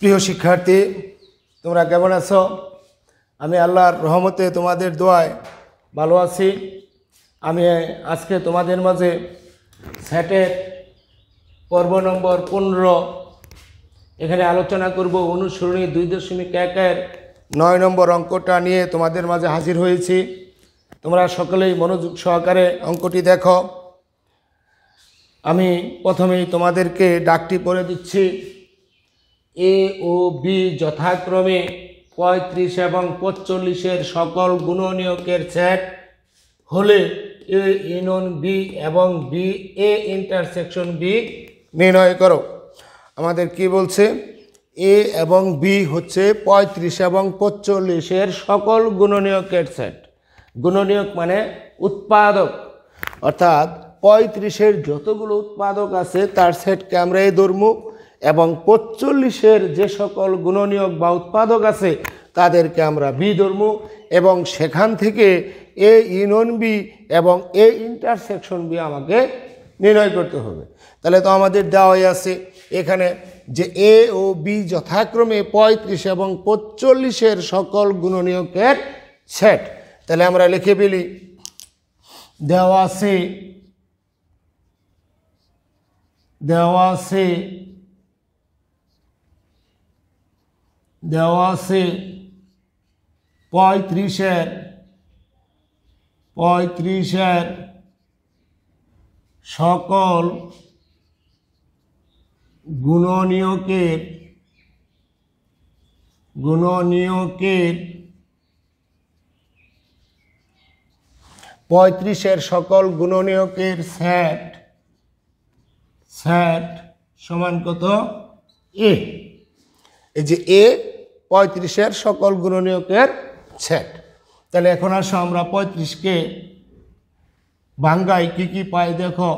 প্রিয় শিক্ষার্থী তোমরা কেমন আছো আমি আল্লাহর রহমতে তোমাদের দোয়ায় ভালো আছি আমি আজকে তোমাদের মাঝে স্যাটের পর্ব নম্বর পনেরো এখানে আলোচনা করব অনুসরণী দুই দশমিক একের নয় নম্বর অঙ্কটা নিয়ে তোমাদের মাঝে হাজির হয়েছি তোমরা সকলেই মনোযোগ সহকারে অঙ্কটি দেখো আমি প্রথমেই তোমাদেরকে ডাকটি পড়ে দিচ্ছি এ ও বি যথাক্রমে পঁয়ত্রিশ এবং পঁচল্লিশের সকল গুণনীয়কের সেট হলে এ ইনন বি এবং বি এ ইন্টারসেকশন বি নির্ণয় করো আমাদের কি বলছে এ এবং বি হচ্ছে পঁয়ত্রিশ এবং পঁচল্লিশের সকল গুণনীয়কের সেট গুণনীয়ক মানে উৎপাদক অর্থাৎ পঁয়ত্রিশের যতগুলো উৎপাদক আছে তার সেটকে আমরা এই ধর্মুক এবং পঁচল্লিশের যে সকল গুণনীয়ক বা উৎপাদক আছে তাদেরকে আমরা বিধর্ম এবং সেখান থেকে এ ইউনিয়ন বি এবং এ ইন্টারসেকশন বি আমাকে নির্ণয় করতে হবে তাহলে তো আমাদের দেওয়াই আছে এখানে যে এ ও বি যথাক্রমে পঁয়ত্রিশ এবং পঁচল্লিশের সকল গুণনীয়কের সেট তাহলে আমরা লিখে পেলি দেওয়া সে দেওয়া আছে দেওয়া আছে পঁয়ত্রিশের পঁয়ত্রিশের সকল গুণনীয়কের গুণনীয়কের পঁয়ত্রিশের সকল গুণনীয়কের স্যাট স্যাট সমান কত এ এই যে এ পঁয়ত্রিশের সকল গুণনীয়কের সেট তাহলে এখন আসো আমরা পঁয়ত্রিশকে বাঙ্গাই কি কি পাই দেখো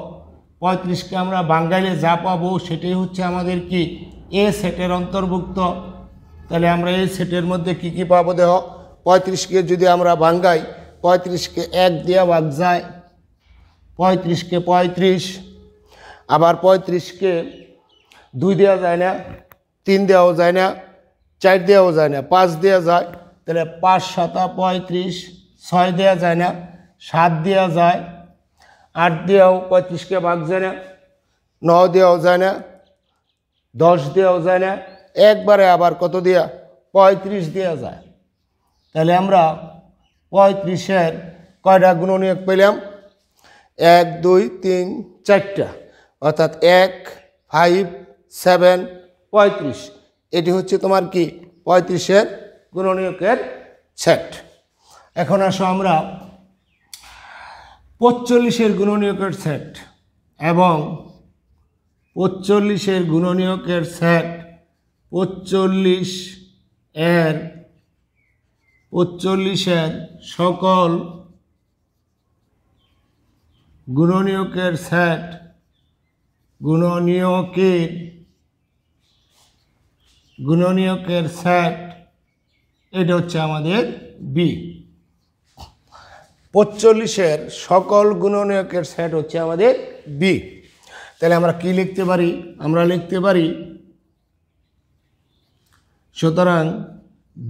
পঁয়ত্রিশকে আমরা বাঙ্গাইলে যা পাবো সেটাই হচ্ছে আমাদের কি এ সেটের অন্তর্ভুক্ত তাহলে আমরা এই সেটের মধ্যে কি কি পাবো দেহ পঁয়ত্রিশকে যদি আমরা বাঙ্গাই পঁয়ত্রিশকে এক দেওয়া বাদ যায় পঁয়ত্রিশকে পঁয়ত্রিশ আবার পঁয়ত্রিশকে দুই দেওয়া যায় না তিন দেওয়াও যায় না চার দেওয়াও যায় না পাঁচ দেওয়া যায় তাহলে পাঁচ সাতা পঁয়ত্রিশ ছয় দেওয়া যায় না সাত দেওয়া যায় আট দেওয়াও পঁয়ত্রিশকে ভাগ যায় না ন দেওয়াও যায় না দশ দেওয়াও যায় না একবারে আবার কত দেওয়া পঁয়ত্রিশ দেওয়া যায় তাহলে আমরা পঁয়ত্রিশের কয়টা নিয়োগ পেলাম এক দুই তিন চারটা অর্থাৎ এক ফাইভ সেভেন পঁয়ত্রিশ এটি হচ্ছে তোমার কি পঁয়ত্রিশের গুণনীয়কের সেট এখন আসো আমরা পঁচল্লিশের গুণনীয়কের সেট এবং পঁচল্লিশের গুণনীয়কের সেট পঁচল্লিশ এর পঁচল্লিশের সকল গুণনীয়কের সেট গুণনীয়কের গুণনীয়কের সেট এটা হচ্ছে আমাদের বি পঁচল্লিশের সকল গুণনীয়কের সেট হচ্ছে আমাদের বি তাহলে আমরা কি লিখতে পারি আমরা লিখতে পারি সুতরাং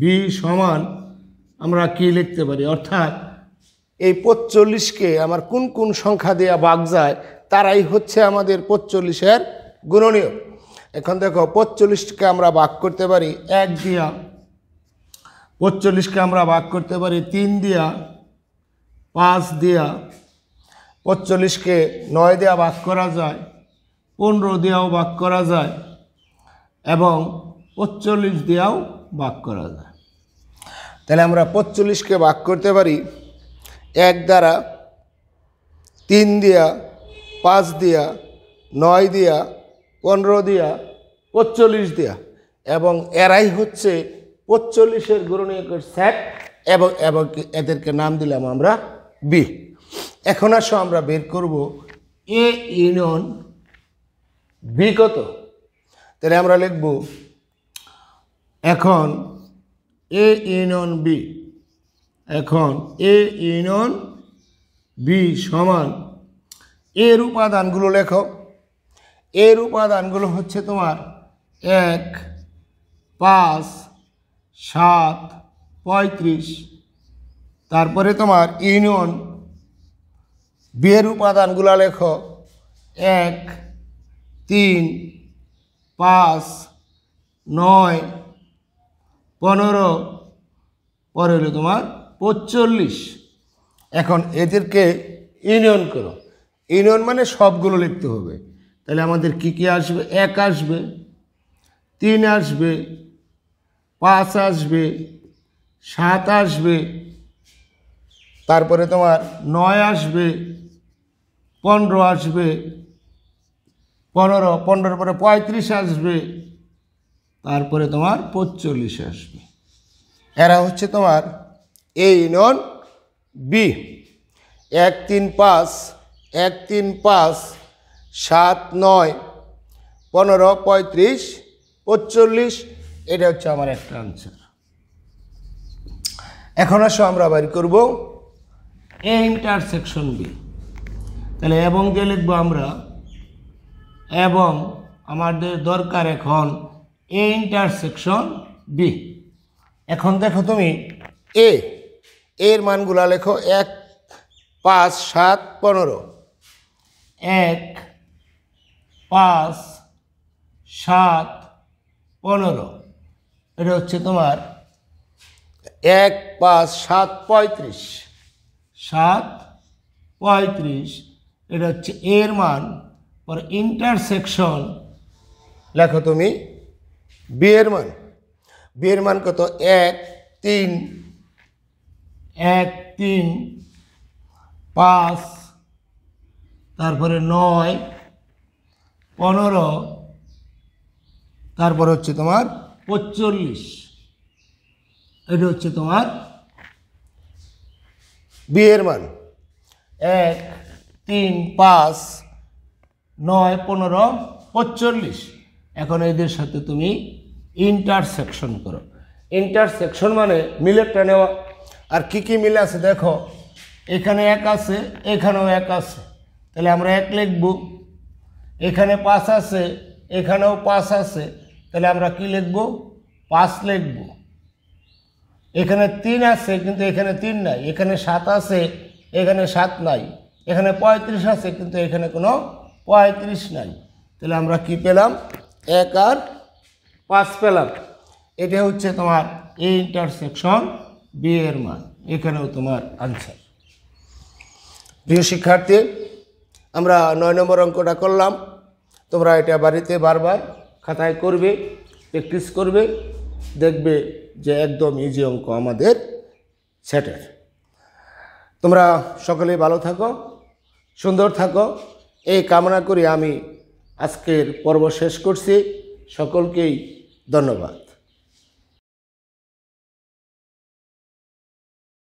বি সমান আমরা কি লিখতে পারি অর্থাৎ এই পঁচল্লিশকে আমার কোন কোন সংখ্যা দেয়া বাগ যায় তারাই হচ্ছে আমাদের পঁচল্লিশের গুণনীয় এখন দেখো পঁচল্লিশকে আমরা ভাগ করতে পারি এক দিয়া পঁচল্লিশকে আমরা ভাগ করতে পারি তিন দিয়া পাঁচ দিয়া পঁচল্লিশকে নয় দেওয়া ভাগ করা যায় পনেরো দেওয়াও ভাগ করা যায় এবং পঁচল্লিশ দেওয়াও ভাগ করা যায় তাহলে আমরা পঁচল্লিশকে ভাগ করতে পারি এক দ্বারা তিন দিয়া পাঁচ দিয়া নয় দিয়া পনেরো দিয়া পঁচল্লিশ দিয়া এবং এরাই হচ্ছে পঁচল্লিশের গুণনীয়কের স্যাট এবং এবং এদেরকে নাম দিলাম আমরা বি এখন আসো আমরা বের করব এ ইউনিয়ন বি কত তাহলে আমরা লিখব এখন এ ইউনিয়ন বি এখন এ ইউনিয়ন বি সমান এর উপাদানগুলো লেখক এর উপাদানগুলো হচ্ছে তোমার এক পাঁচ সাত পঁয়ত্রিশ তারপরে তোমার ইউনিয়ন বিয়ের উপাদানগুলো লেখো এক তিন পাঁচ নয় পনেরো পরে হলো তোমার পঁচল্লিশ এখন এদেরকে ইউনিয়ন করো ইউনিয়ন মানে সবগুলো লিখতে হবে তাহলে আমাদের কি কি আসবে এক আসবে তিন আসবে পাঁচ আসবে সাত আসবে তারপরে তোমার নয় আসবে পনেরো আসবে পনেরো পনেরোর পরে পঁয়ত্রিশ আসবে তারপরে তোমার পঁচল্লিশ আসবে এরা হচ্ছে তোমার এ ইউনিয়ন বি এক তিন পাঁচ এক তিন পাঁচ সাত নয় পনেরো পঁয়ত্রিশ পঁচল্লিশ এটা হচ্ছে আমার একটা আনসার এখন আসো আমরা বাইর করব এ ইন্টারসেকশন বি তাহলে এবং দিয়ে লিখব আমরা এবং আমাদের দরকার এখন এ ইন্টারসেকশন বি এখন দেখো তুমি এ এর মানগুলা লেখো এক পাঁচ সাত পনেরো এক পাঁচ সাত পনেরো এটা হচ্ছে তোমার এক পাঁচ সাত পঁয়ত্রিশ সাত পঁয়ত্রিশ এটা হচ্ছে এর মান পর ইন্টারসেকশন লেখো তুমি বিয়ের মান বিয়ের মান কত এক তিন এক তিন পাঁচ তারপরে নয় পনেরো তারপর হচ্ছে তোমার পঁচল্লিশ এটা হচ্ছে তোমার বিয়ের মান এক তিন পাঁচ নয় পনেরো পঁচল্লিশ এখন এদের সাথে তুমি ইন্টারসেকশন করো ইন্টারসেকশন মানে মিলেটটা নেওয়া আর কি কি মিল আছে দেখো এখানে এক আছে এখানেও এক আছে তাহলে আমরা এক লিখবো এখানে পাঁচ আছে এখানেও পাঁচ আছে তাহলে আমরা কি লিখব পাঁচ লিখব এখানে তিন আছে কিন্তু এখানে তিন নাই এখানে সাত আছে এখানে সাত নাই এখানে পঁয়ত্রিশ আছে কিন্তু এখানে কোনো পঁয়ত্রিশ নাই তাহলে আমরা কি পেলাম এক আর পাঁচ পেলাম এটা হচ্ছে তোমার এই ইন্টারসেকশন বি এর মান এখানেও তোমার আনসার প্রিয় শিক্ষার্থী আমরা নয় নম্বর অঙ্কটা করলাম তোমরা এটা বাড়িতে বারবার খাতায় করবে প্র্যাকটিস করবে দেখবে যে একদম ইজি অঙ্ক আমাদের সেটের তোমরা সকলে ভালো থাকো সুন্দর থাকো এই কামনা করে আমি আজকের পর্ব শেষ করছি সকলকেই ধন্যবাদ